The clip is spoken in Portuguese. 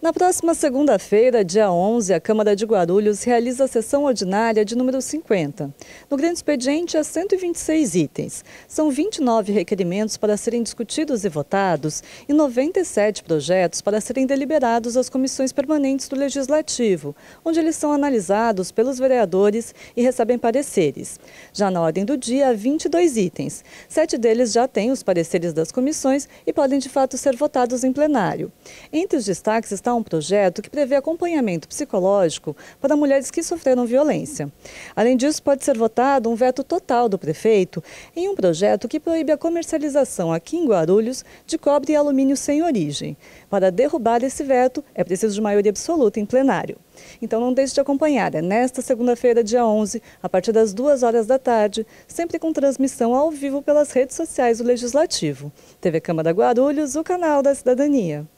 Na próxima segunda-feira, dia 11, a Câmara de Guarulhos realiza a sessão ordinária de número 50. No grande expediente, há 126 itens. São 29 requerimentos para serem discutidos e votados e 97 projetos para serem deliberados às comissões permanentes do Legislativo, onde eles são analisados pelos vereadores e recebem pareceres. Já na ordem do dia, há 22 itens. Sete deles já têm os pareceres das comissões e podem, de fato, ser votados em plenário. Entre os destaques está um projeto que prevê acompanhamento psicológico para mulheres que sofreram violência. Além disso, pode ser votado um veto total do prefeito em um projeto que proíbe a comercialização aqui em Guarulhos de cobre e alumínio sem origem. Para derrubar esse veto, é preciso de maioria absoluta em plenário. Então não deixe de acompanhar, é nesta segunda-feira, dia 11, a partir das 2 horas da tarde, sempre com transmissão ao vivo pelas redes sociais do Legislativo. TV Câmara Guarulhos, o canal da Cidadania.